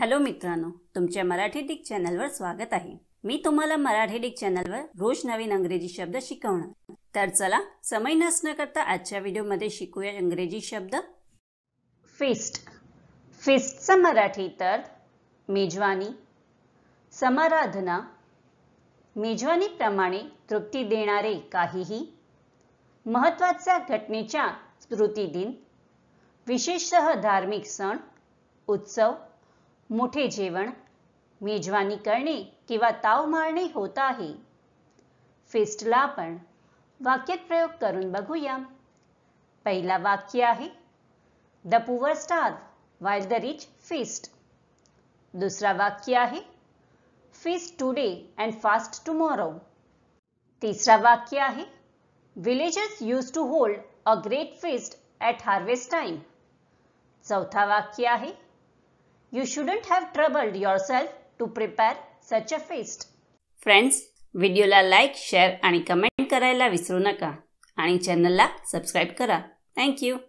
Hello मित्रांनो तुमच्या Marathi Dick चॅनलवर स्वागत आहे मी तुम्हाला मराठी डिक चॅनलवर रोज नवीन अंग्रेजी शब्द शिकवणार तर चला समय न करता आजच्या व्हिडिओमध्ये शिकूया इंग्रजी शब्द फिस्ट फिस्टचा मराठी तर मेजवानी समाराधना मेजवानीप्रमाणे तृप्ती देणारे काहीही महत्त्वाच्या घटनेच्या दिन विशेषतः धार्मिक सण उत्सव मोठे जेवण मेजवानी करणे किंवा ताव मारणे होत आहे फेस्टला आपण वाक्यात प्रयोग करून बघूया पहिला वाक्य आहे the poor starve while the rich feast दुसरा वाक्य आहे feast today and fast tomorrow तिसरा वाक्य आहे villages used to hold a great feast at harvest time चौथा वाक्य आहे You shouldn't have troubled yourself to prepare such a feast. like, share like comment karayla visru naka. विसरू channel la subscribe kara. Thank you.